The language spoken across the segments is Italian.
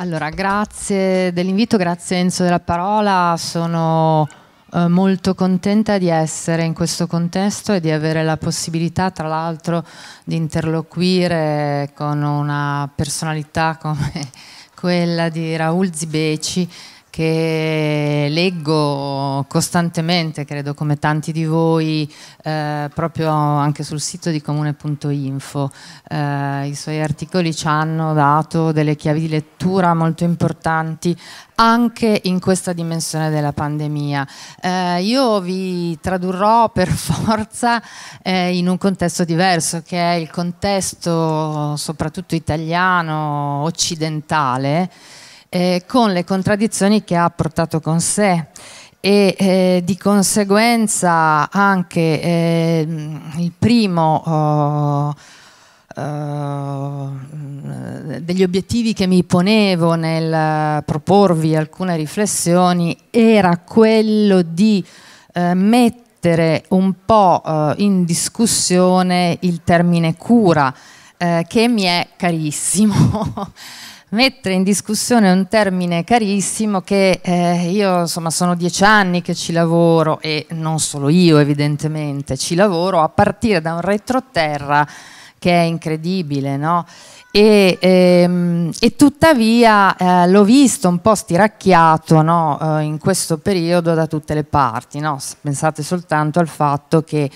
Allora, grazie dell'invito, grazie Enzo della parola. Sono eh, molto contenta di essere in questo contesto e di avere la possibilità, tra l'altro, di interloquire con una personalità come quella di Raul Zibeci che leggo costantemente, credo come tanti di voi, eh, proprio anche sul sito di comune.info. Eh, I suoi articoli ci hanno dato delle chiavi di lettura molto importanti anche in questa dimensione della pandemia. Eh, io vi tradurrò per forza eh, in un contesto diverso, che è il contesto soprattutto italiano, occidentale, eh, con le contraddizioni che ha portato con sé e eh, di conseguenza anche eh, il primo oh, eh, degli obiettivi che mi ponevo nel eh, proporvi alcune riflessioni era quello di eh, mettere un po' eh, in discussione il termine cura eh, che mi è carissimo. mettere in discussione un termine carissimo che eh, io insomma sono dieci anni che ci lavoro e non solo io evidentemente ci lavoro a partire da un retroterra che è incredibile no? e, ehm, e, tuttavia eh, l'ho visto un po' stiracchiato no? eh, in questo periodo da tutte le parti no? pensate soltanto al fatto che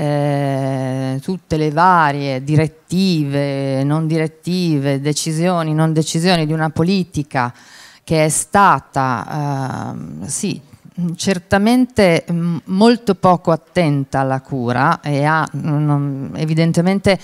eh, tutte le varie direttive, non direttive, decisioni, non decisioni di una politica che è stata, eh, sì, certamente mm, molto poco attenta alla cura e ha mm, evidentemente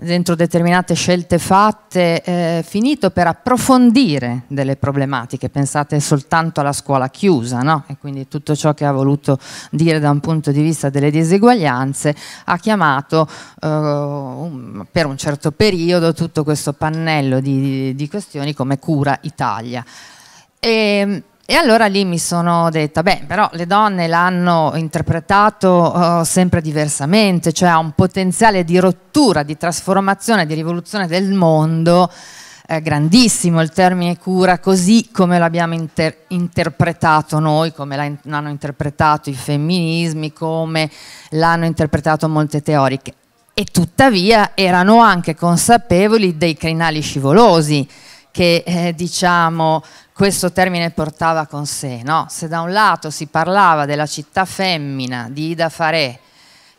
dentro determinate scelte fatte, eh, finito per approfondire delle problematiche, pensate soltanto alla scuola chiusa, no? e quindi tutto ciò che ha voluto dire da un punto di vista delle diseguaglianze, ha chiamato eh, un, per un certo periodo tutto questo pannello di, di, di questioni come Cura Italia. E, ehm, e allora lì mi sono detta, beh, però le donne l'hanno interpretato uh, sempre diversamente, cioè ha un potenziale di rottura, di trasformazione, di rivoluzione del mondo eh, grandissimo il termine cura così come l'abbiamo inter interpretato noi, come l'hanno interpretato i femminismi, come l'hanno interpretato molte teoriche. E tuttavia erano anche consapevoli dei crinali scivolosi che eh, diciamo questo termine portava con sé. No? Se da un lato si parlava della città femmina di Ida Farè,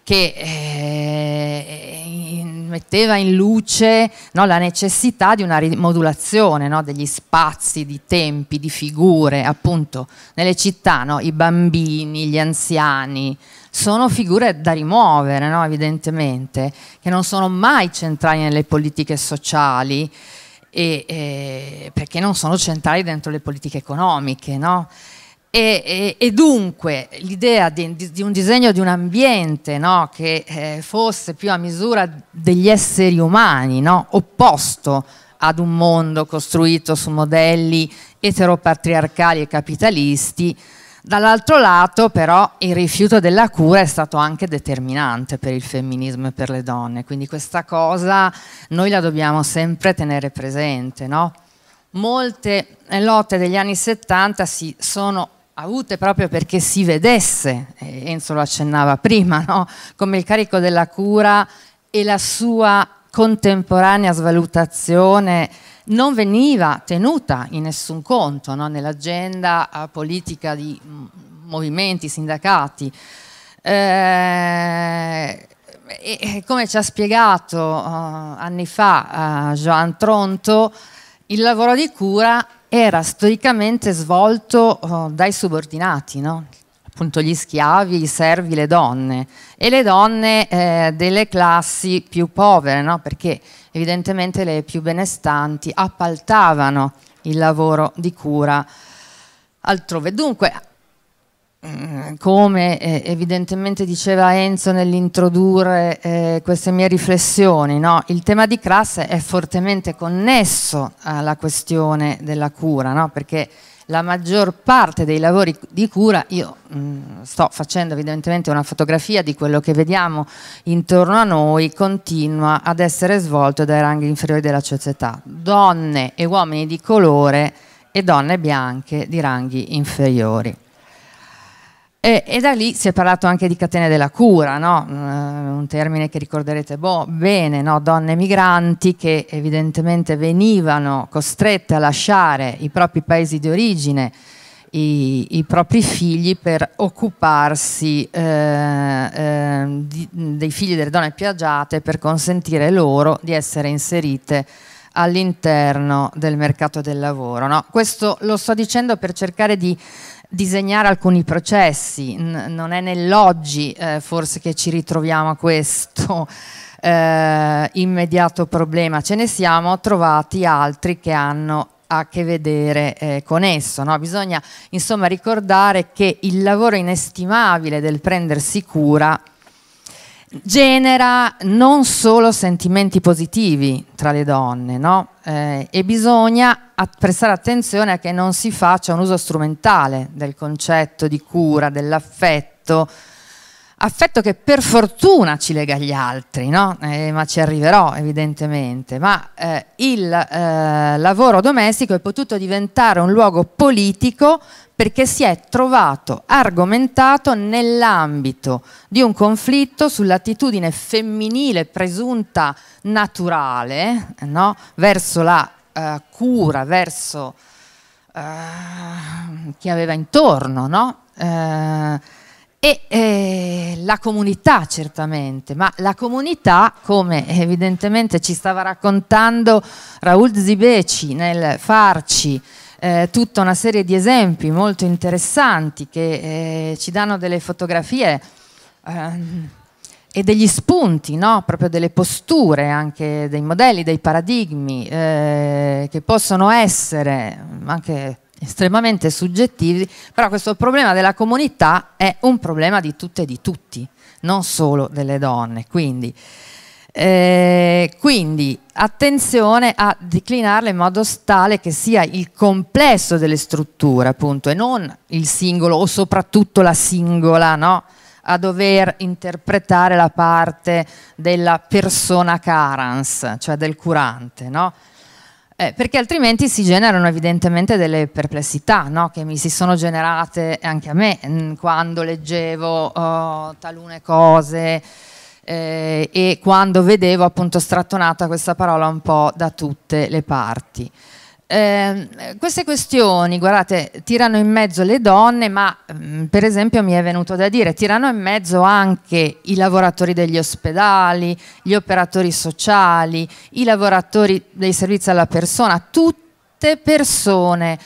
che eh, metteva in luce no, la necessità di una rimodulazione no, degli spazi, di tempi, di figure, appunto nelle città no, i bambini, gli anziani, sono figure da rimuovere evidentemente, che non sono mai centrali nelle politiche sociali e, eh, perché non sono centrali dentro le politiche economiche. No? E, e, e, dunque l'idea di, di, un disegno di un ambiente no, che eh, fosse più a misura degli esseri umani, no, opposto ad un mondo costruito su modelli eteropatriarcali e capitalisti, Dall'altro lato però il rifiuto della cura è stato anche determinante per il femminismo e per le donne, quindi questa cosa noi la dobbiamo sempre tenere presente. No? Molte lotte degli anni 70 si sono avute proprio perché si vedesse, Enzo lo accennava prima, no? come il carico della cura e la sua contemporanea svalutazione non veniva tenuta in nessun conto no? nell'agenda eh, politica di mm, movimenti, sindacati. Eh, e come ci ha spiegato eh, anni fa Joan Tronto, il lavoro di cura era storicamente svolto dai subordinati, no? appunto gli schiavi, i servi, le donne e le donne delle classi più povere, no? perché evidentemente le più benestanti appaltavano il lavoro di cura altrove. Dunque, Mm, come eh, evidentemente diceva Enzo nell'introdurre eh, queste mie riflessioni, no? il tema di classe è fortemente connesso alla questione della cura, no? perché la maggior parte dei lavori di cura, io mh, mm, sto facendo evidentemente una fotografia di quello che vediamo intorno a noi, continua ad essere svolto dai ranghi inferiori della società, donne e uomini di colore e donne bianche di ranghi inferiori. E, e, da lì si è parlato anche di catene della cura, no? Mm, eh, un termine che ricorderete boh, bene, no? donne migranti che evidentemente venivano costrette a lasciare i propri paesi di origine, i, i propri figli per occuparsi eh, eh, di, dei figli delle donne piaggiate per consentire loro di essere inserite all'interno del mercato del lavoro. No? Questo lo sto dicendo per cercare di disegnare alcuni processi, N non è nell'oggi eh, forse che ci ritroviamo a questo eh, immediato problema, ce ne siamo trovati altri che hanno a che vedere eh, con esso. No? Bisogna insomma ricordare che il lavoro inestimabile del prendersi cura genera non solo sentimenti positivi tra le donne, no? eh, e bisogna prestare attenzione a che non si faccia un uso strumentale del concetto di cura, dell'affetto, affetto che per fortuna ci lega agli altri, no? eh, ma ci arriverò evidentemente, ma eh, il eh, lavoro domestico è potuto diventare un luogo politico perché si è trovato argomentato nell'ambito di un conflitto sull'attitudine femminile presunta naturale no? verso la eh, cura, verso eh, chi aveva intorno, no? Eh, e eh, la comunità certamente, ma la comunità, come evidentemente ci stava raccontando Raul Zibeci nel farci eh, tutta una serie di esempi molto interessanti che eh, ci danno delle fotografie ehm, e degli spunti, no? proprio delle posture, anche dei modelli, dei paradigmi eh, che possono essere anche estremamente soggettivi, però questo problema della comunità è un problema di tutte e di tutti, non solo delle donne. Quindi, eh, quindi attenzione a declinarla in modo tale che sia il complesso delle strutture, appunto, e non il singolo o soprattutto la singola, no? a dover interpretare la parte della persona carans, cioè del curante, no? eh, perché altrimenti si generano evidentemente delle perplessità no? che mi si sono generate anche a me mm, quando leggevo oh, talune cose eh, e quando vedevo appunto strattonata questa parola un po' da tutte le parti. Ehm, queste questioni, guardate, tirano in mezzo le donne, ma mm, per esempio mi è venuto da dire, tirano in mezzo anche i lavoratori degli ospedali, gli operatori sociali, i lavoratori dei servizi alla persona, tutte persone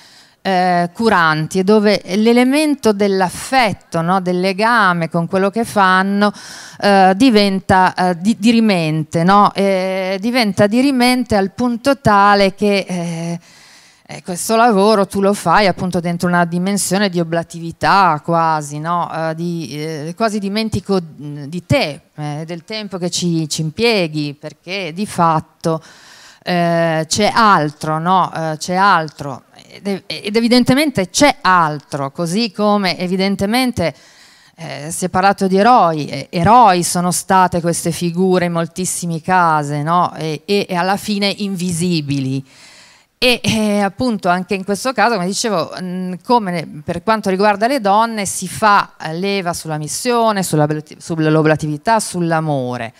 eh, curanti e dove l'elemento dell'affetto, no, del legame con quello che fanno eh, diventa eh, di, dirimente, no? Eh, diventa dirimente al punto tale che eh, eh, questo lavoro tu lo fai appunto dentro una dimensione di oblatività quasi, no? eh, di, eh, quasi dimentico mm, di te, eh, del tempo che ci, ci, impieghi, perché di fatto eh, c'è altro, no? Eh, c'è altro ed, ed evidentemente c'è altro, così come evidentemente... Eh, si è parlato di eroi, eh, eroi sono state queste figure in moltissimi casi no? e, e, alla fine invisibili. E eh, appunto anche in questo caso, come dicevo, mh, mm, come per quanto riguarda le donne si fa eh, leva sulla missione, sulla, sulla sull'amore.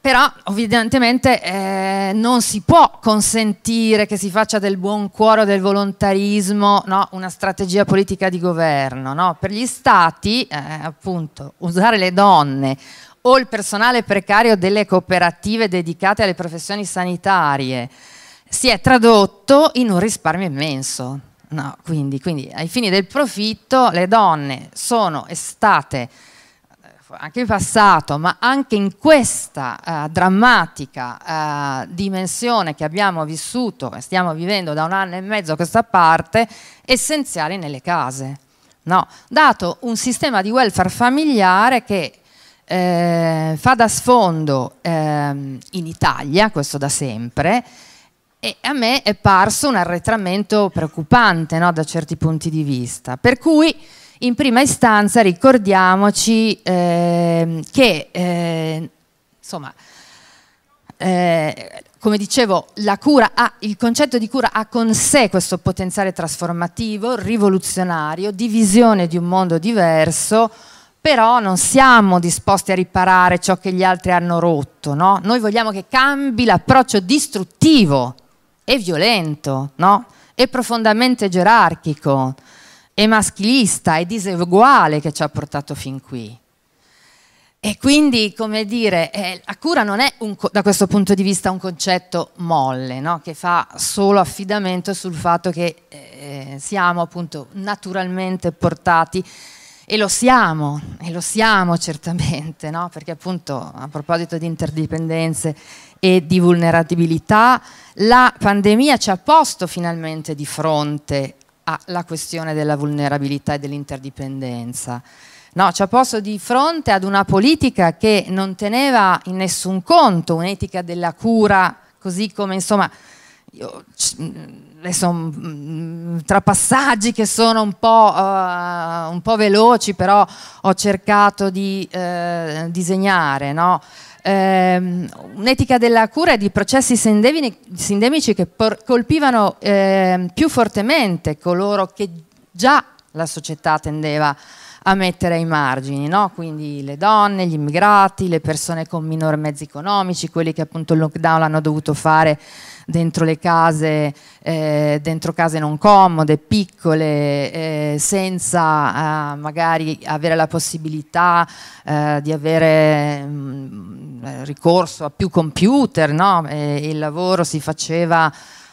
Però evidentemente eh, non si può consentire che si faccia del buon cuore o del volontarismo no? una strategia politica di governo. No? Per gli stati, eh, appunto, usare le donne o il personale precario delle cooperative dedicate alle professioni sanitarie si è tradotto in un risparmio immenso. No, quindi, quindi, ai fini del profitto le donne sono state eh, anche in passato, ma anche in questa eh, drammatica eh, dimensione che abbiamo vissuto e stiamo vivendo da un anno e mezzo a questa parte, essenziali nelle case. No? Dato un sistema di welfare familiare che eh, fa da sfondo ehm, in Italia, questo da sempre, e a me è parso un arretramento preoccupante no, da certi punti di vista. Per cui in prima istanza ricordiamoci eh, che, eh, insomma, eh, come dicevo, ha, il concetto di cura ha con sé questo potenziale trasformativo, rivoluzionario, di visione di un mondo diverso, però non siamo disposti a riparare ciò che gli altri hanno rotto, no? noi vogliamo che cambi l'approccio distruttivo è violento, no? è profondamente gerarchico, è maschilista, è diseguale che ci ha portato fin qui. E quindi, come dire, eh, la cura non è un, da questo punto di vista un concetto molle, no? che fa solo affidamento sul fatto che eh, siamo appunto naturalmente portati, e lo siamo, e lo siamo certamente, no? perché appunto a proposito di interdipendenze e di vulnerabilità, la pandemia ci ha posto finalmente di fronte alla questione della vulnerabilità e dell'interdipendenza. No, ci ha posto di fronte ad una politica che non teneva in nessun conto un'etica della cura, così come insomma, io, adesso, tra passaggi che sono un po', uh, un po', veloci, però ho cercato di uh, disegnare, no? ehm, un'etica della cura e di processi sindemici che colpivano ehm, più fortemente coloro che già la società tendeva a mettere ai margini, no? quindi le donne, gli immigrati, le persone con minori mezzi economici, quelli che appunto il lockdown l'hanno dovuto fare dentro le case, eh, dentro case non comode, piccole, eh, senza eh, magari avere la possibilità eh, di avere mh, mm, eh, ricorso a più computer, no? e, il lavoro si faceva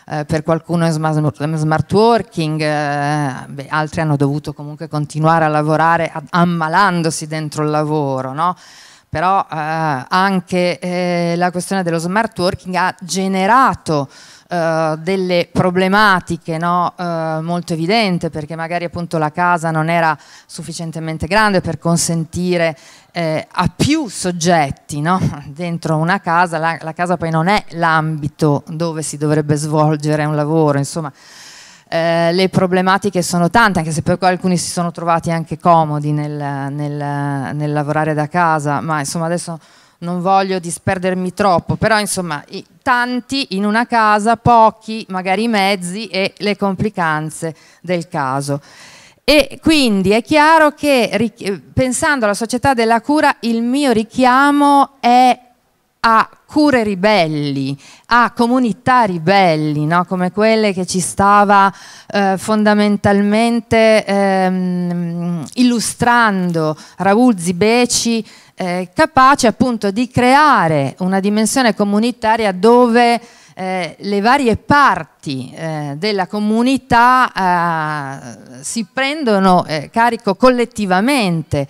eh, per qualcuno è smart working, beh, altri hanno dovuto comunque continuare a lavorare ammalandosi dentro il lavoro. No? però eh, anche eh, la questione dello smart working ha generato eh, delle problematiche no? Eh, molto evidenti perché magari appunto la casa non era sufficientemente grande per consentire eh, a più soggetti no? dentro una casa, la, la casa poi non è l'ambito dove si dovrebbe svolgere un lavoro, insomma eh, le problematiche sono tante, anche se per alcuni si sono trovati anche comodi nel, nel, nel lavorare da casa, ma insomma adesso non voglio disperdermi troppo, però insomma tanti in una casa, pochi magari i mezzi e le complicanze del caso. E quindi è chiaro che pensando alla società della cura il mio richiamo è a cure ribelli, a comunità ribelli, no? come quelle che ci stava eh, fondamentalmente ehm, illustrando Raul Zibeci, eh, capace appunto di creare una dimensione comunitaria dove eh, le varie parti eh, della comunità eh, si prendono eh, carico collettivamente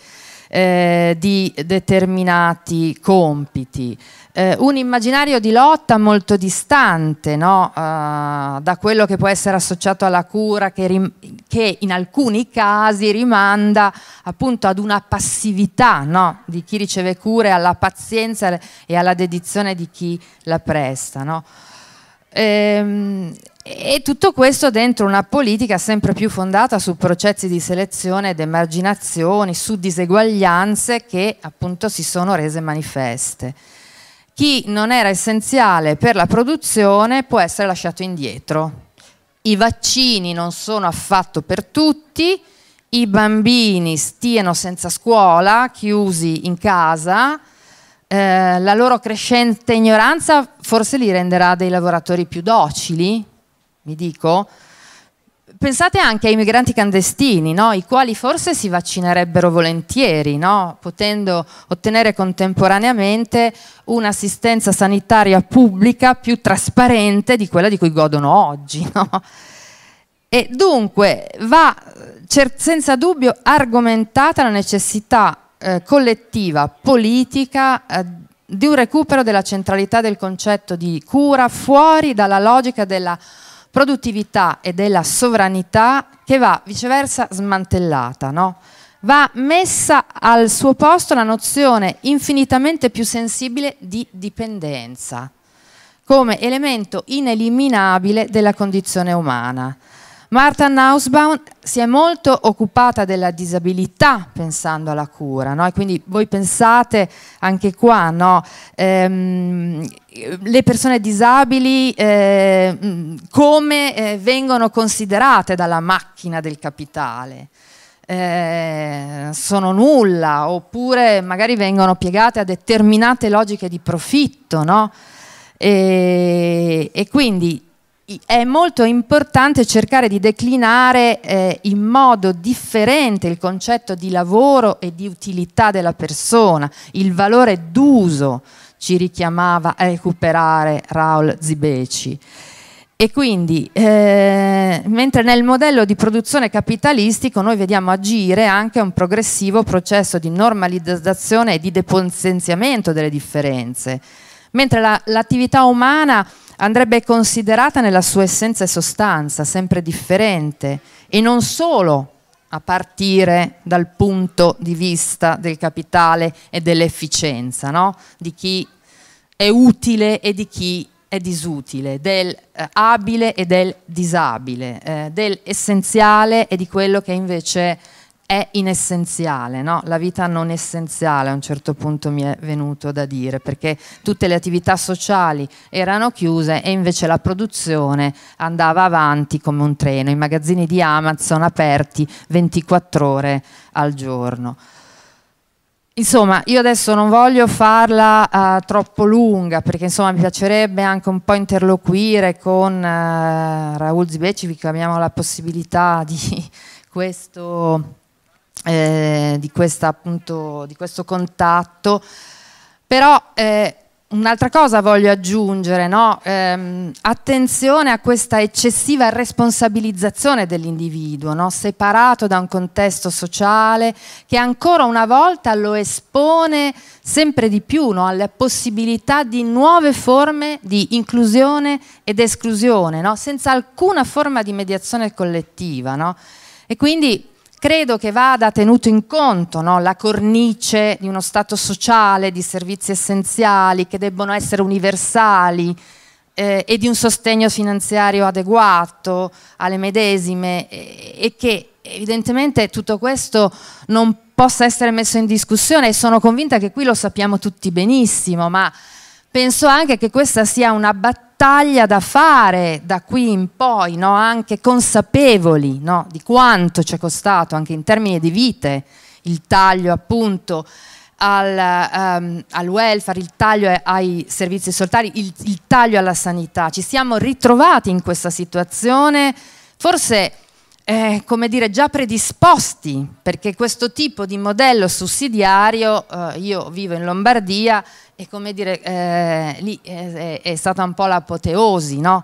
eh, di determinati compiti. Eh, un immaginario di lotta molto distante no? uh, da quello che può essere associato alla cura, che, che, in alcuni casi rimanda appunto ad una passività no? di chi riceve cure, alla pazienza e alla dedizione di chi la presta. No? Ehm, e tutto questo dentro una politica sempre più fondata su processi di selezione ed emarginazioni, su diseguaglianze che appunto si sono rese manifeste. Chi non era essenziale per la produzione può essere lasciato indietro. I vaccini non sono affatto per tutti, i bambini stiano senza scuola, chiusi in casa, eh, la loro crescente ignoranza forse li renderà dei lavoratori più docili, mi dico, pensate anche ai migranti clandestini, no? i quali forse si vaccinerebbero volentieri, no? potendo ottenere contemporaneamente un'assistenza sanitaria pubblica più trasparente di quella di cui godono oggi. No? E dunque va senza dubbio argomentata la necessità eh, collettiva, politica, eh, di un recupero della centralità del concetto di cura fuori dalla logica della produttività e della sovranità che va viceversa smantellata, no? va messa al suo posto la nozione infinitamente più sensibile di dipendenza come elemento ineliminabile della condizione umana. Marta Nausbaum si è molto occupata della disabilità pensando alla cura, no? e quindi voi pensate anche qua, no? ehm, le persone disabili eh, come eh, vengono considerate dalla macchina del capitale? Eh, sono nulla oppure magari vengono piegate a determinate logiche di profitto no? e, e quindi è molto importante cercare di declinare eh, in modo differente il concetto di lavoro e di utilità della persona, il valore d'uso ci richiamava a recuperare Raul Zibeci. E quindi, eh, mentre nel modello di produzione capitalistico noi vediamo agire anche un progressivo processo di normalizzazione e di depotenziamento delle differenze, mentre l'attività umana andrebbe considerata nella sua essenza e sostanza, sempre differente, e non solo a partire dal punto di vista del capitale e dell'efficienza, no? di chi è utile e di chi è disutile, del eh, abile e del disabile, eh, del essenziale e di quello che invece è inessenziale, no? la vita non essenziale a un certo punto mi è venuto da dire, perché tutte le attività sociali erano chiuse e invece la produzione andava avanti come un treno, i magazzini di Amazon aperti 24 ore al giorno. Insomma, io adesso non voglio farla uh, troppo lunga perché insomma mi piacerebbe anche un po' interloquire con uh, Raul Zibeci, che abbiamo la possibilità di questo eh, di, questa, appunto, di, questo contatto. Però eh, un'altra cosa voglio aggiungere, no? ehm, attenzione a questa eccessiva responsabilizzazione dell'individuo, no? separato da un contesto sociale che ancora una volta lo espone sempre di più no? alle possibilità di nuove forme di inclusione ed esclusione, senza alcuna forma di mediazione collettiva. E quindi credo che vada tenuto in conto no? la cornice di uno Stato sociale, di servizi essenziali che debbono essere universali eh, e di un sostegno finanziario adeguato alle medesime e, e che evidentemente tutto questo non possa essere messo in discussione e sono convinta che qui lo sappiamo tutti benissimo, ma penso anche che questa sia una battaglia battaglia da fare da qui in poi, no? anche consapevoli no? di quanto ci è costato anche in termini di vite il taglio appunto al, um, al welfare, il taglio ai servizi sociali, il, il taglio alla sanità. Ci siamo ritrovati in questa situazione forse eh, come dire, già predisposti, perché questo tipo di modello sussidiario, eh, io vivo in Lombardia e come dire, eh, lì è, è, stata un po' l'apoteosi no?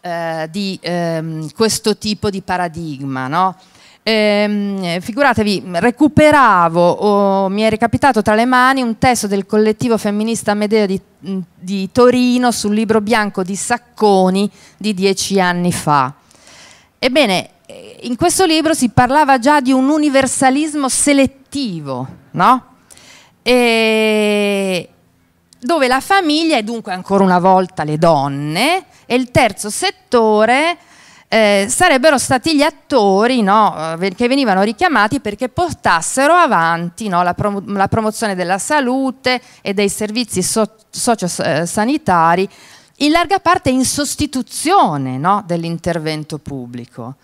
Eh, di ehm, questo tipo di paradigma. No? Ehm, figuratevi, recuperavo, oh, mi è ricapitato tra le mani un testo del collettivo femminista Medea di, di Torino sul libro bianco di Sacconi di dieci anni fa. Ebbene, eh, in questo libro si parlava già di un universalismo selettivo, no? E dove la famiglia e dunque ancora una volta le donne e il terzo settore eh, sarebbero stati gli attori no, eh, che venivano richiamati perché portassero avanti no, la, prom la, promozione della salute e dei servizi so- sociosanitari eh, in larga parte in sostituzione no, dell'intervento pubblico.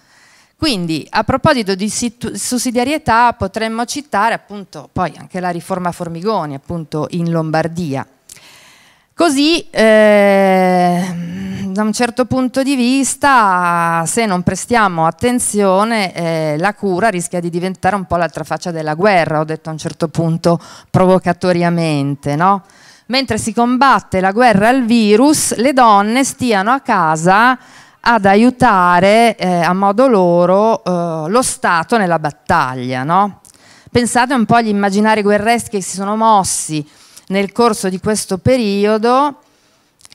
Quindi a proposito di sussidiarietà potremmo citare appunto poi anche la riforma Formigoni appunto in Lombardia. Così eh, da un certo punto di vista se non prestiamo attenzione eh, la cura rischia di diventare un po' l'altra faccia della guerra, ho detto a un certo punto provocatoriamente, no? Mentre si combatte la guerra al virus, le donne stiano a casa ad aiutare eh, a modo loro eh, lo Stato nella battaglia. No? Pensate un po' agli immaginari guerreschi che si sono mossi nel corso di questo periodo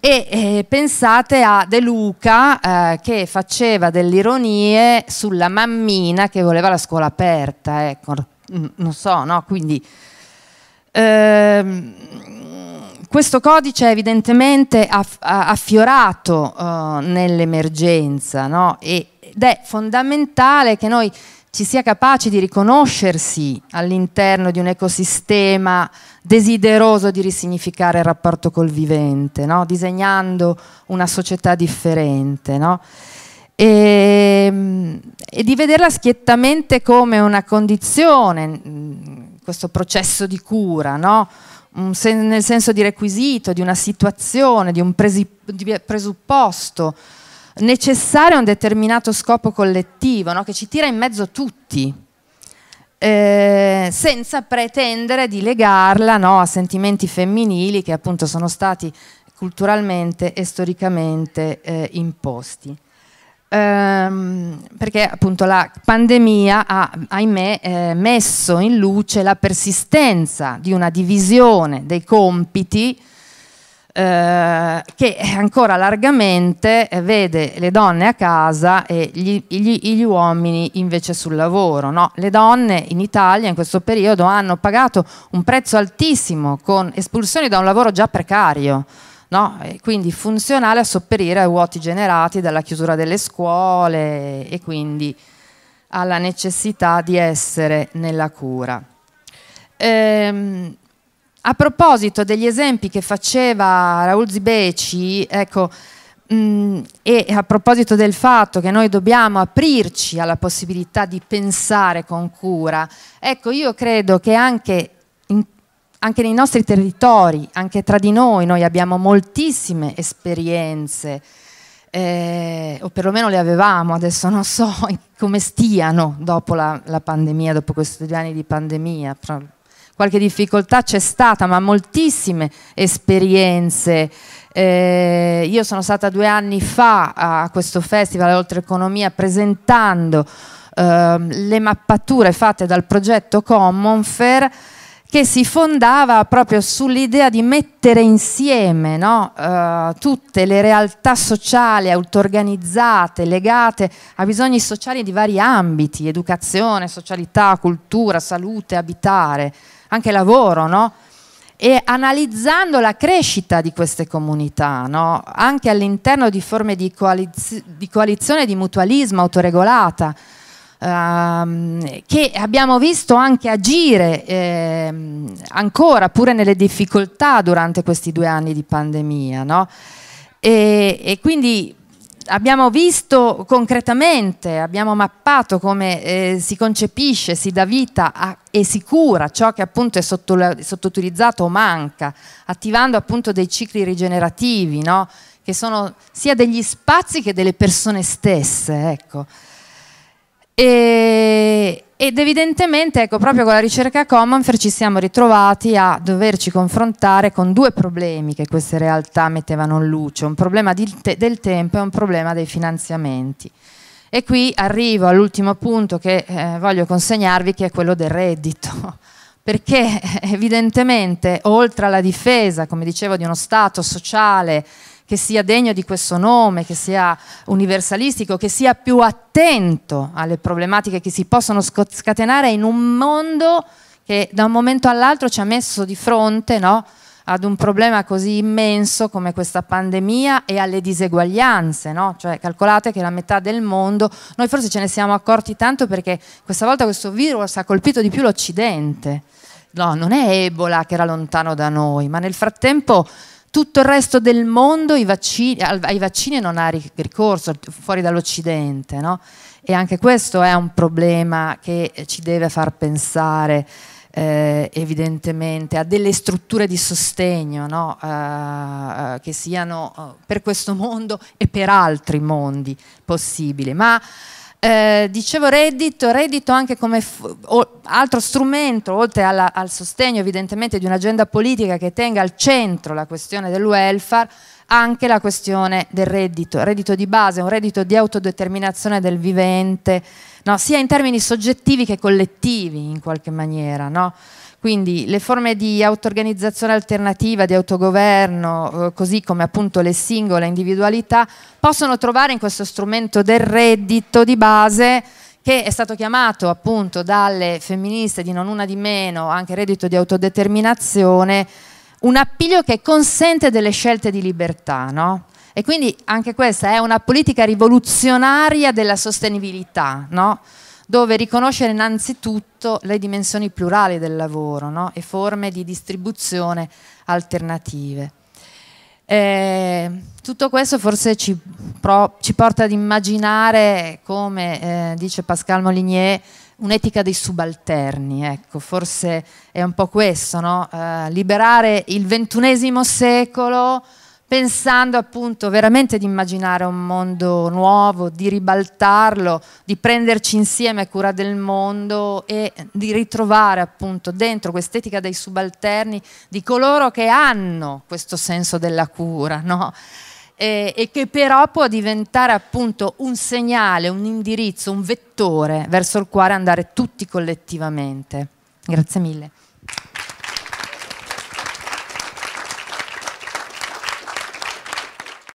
e eh, pensate a De Luca eh, che faceva delle ironie sulla mammina che voleva la scuola aperta, ecco, non so, no? Quindi... Ehm, questo codice evidentemente ha affiorato uh, eh, nell'emergenza no? ed è fondamentale che noi ci sia capaci di riconoscersi all'interno di un ecosistema desideroso di risignificare il rapporto col vivente, no? disegnando una società differente. No? E, ehm, e, di vederla schiettamente come una condizione, mm, questo processo di cura, no? sen nel senso di requisito, di una situazione, di un di presupposto necessario a un determinato scopo collettivo, no? che ci tira in mezzo tutti, eh, senza pretendere di legarla no? a sentimenti femminili che appunto sono stati culturalmente e storicamente eh, imposti ehm, perché appunto la pandemia ha, ahimè, eh, messo in luce la persistenza di una divisione dei compiti eh, che ancora largamente eh, vede le donne a casa e gli, gli, gli uomini invece sul lavoro. No? Le donne in Italia in questo periodo hanno pagato un prezzo altissimo con espulsioni da un lavoro già precario no? quindi funzionale a sopperire ai vuoti generati dalla chiusura delle scuole e quindi alla necessità di essere nella cura. Ehm, a proposito degli esempi che faceva Raul Zibeci, ecco, mh, mm, e a proposito del fatto che noi dobbiamo aprirci alla possibilità di pensare con cura, ecco, io credo che anche anche nei nostri territori, anche tra di noi, noi abbiamo moltissime esperienze, eh, o perlomeno le avevamo, adesso non so come stiano dopo la, la pandemia, dopo questi due anni di pandemia, qualche difficoltà c'è stata, ma moltissime esperienze. Eh, io sono stata due anni fa a questo festival Oltre Economia presentando eh, le mappature fatte dal progetto Commonfair che si fondava proprio sull'idea di mettere insieme no, eh, tutte le realtà sociali auto-organizzate, legate a bisogni sociali di vari ambiti, educazione, socialità, cultura, salute, abitare, anche lavoro, no? e analizzando la crescita di queste comunità, no? anche all'interno di forme di, coaliz di coalizione di mutualismo autoregolata, Ehm, che abbiamo visto anche agire ehm, ancora pure nelle difficoltà durante questi due anni di pandemia. No? E, e, quindi abbiamo visto concretamente, abbiamo mappato come eh, si concepisce, si dà vita a, e si cura ciò che appunto è sottoutilizzato o manca, attivando appunto dei cicli rigenerativi, no? che sono sia degli spazi che delle persone stesse. Ecco. E, ed evidentemente, ecco, proprio con la ricerca Commonfer ci siamo ritrovati a doverci confrontare con due problemi che queste realtà mettevano in luce, un problema te del tempo e un problema dei finanziamenti. E qui arrivo all'ultimo punto che eh, voglio consegnarvi, che è quello del reddito, perché eh, evidentemente, oltre alla difesa, come dicevo, di uno Stato sociale, che sia degno di questo nome, che sia universalistico, che sia più attento alle problematiche che si possono scatenare in un mondo che da un momento all'altro ci ha messo di fronte no, ad un problema così immenso come questa pandemia e alle diseguaglianze, no? cioè calcolate che la metà del mondo, noi forse ce ne siamo accorti tanto perché questa volta questo virus ha colpito di più l'Occidente, no, non è Ebola che era lontano da noi, ma nel frattempo tutto il resto del mondo vaccini, ai vaccini non ha ricorso, fuori dall'Occidente. No? E anche questo è un problema che ci deve far pensare eh, evidentemente a delle strutture di sostegno no? eh, eh che siano eh, per questo mondo e per altri mondi possibili. Ma eh, dicevo reddito, reddito anche come altro strumento, oltre alla, al sostegno evidentemente di un'agenda politica che tenga al centro la questione del welfare, anche la questione del reddito, reddito di base, un reddito di autodeterminazione del vivente, no? sia in termini soggettivi che collettivi in qualche maniera. No? Quindi le forme di auto-organizzazione alternativa, di autogoverno, eh, così come appunto le singole individualità, possono trovare in questo strumento del reddito di base che è stato chiamato appunto dalle femministe di non una di meno, anche reddito di autodeterminazione, un appiglio che consente delle scelte di libertà, no? E quindi anche questa è una politica rivoluzionaria della sostenibilità, no? dove riconoscere innanzitutto le dimensioni plurali del lavoro no? e forme di distribuzione alternative. Eh, tutto questo forse ci, pro, ci, porta ad immaginare, come eh, dice Pascal Molinier, un'etica dei subalterni, ecco, forse è un po' questo, no? eh, liberare il ventunesimo secolo pensando appunto veramente di immaginare un mondo nuovo, di ribaltarlo, di prenderci insieme cura del mondo e di ritrovare appunto dentro quest'etica dei subalterni di coloro che hanno questo senso della cura, no? e, e che però può diventare appunto un segnale, un indirizzo, un vettore verso il quale andare tutti collettivamente. Grazie mille.